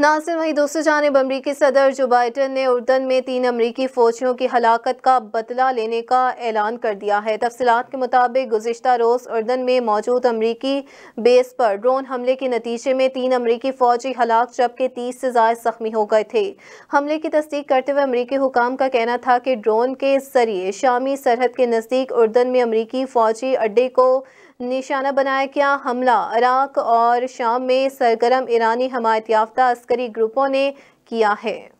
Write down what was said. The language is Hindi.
नासिर वही दूसरी जानब अमरीकी सदर जो बाइडन ने उर्दन में तीन अमरीकी फौजियों की हलाकत का बदला लेने का ऐलान कर दिया है तफसलत के मुताबिक गुजशत रोज़ उर्दन में मौजूद अमरीकी बेस पर ड्रोन हमले के नतीजे में तीन अमरीकी फौजी हलाक जबकि तीस से ज़ायद जख्मी हो गए थे हमले की तस्दीक करते हुए अमरीकी हुकाम का कहना था कि ड्रोन के जरिए शामी सरहद के नज़दीक उर्दन में अमरीकी फौजी अड्डे को निशाना बनाया गया हमला इराक़ और शाम में सरगरम ईरानी हमायत याफ्ता तस्करी ग्रुपों ने किया है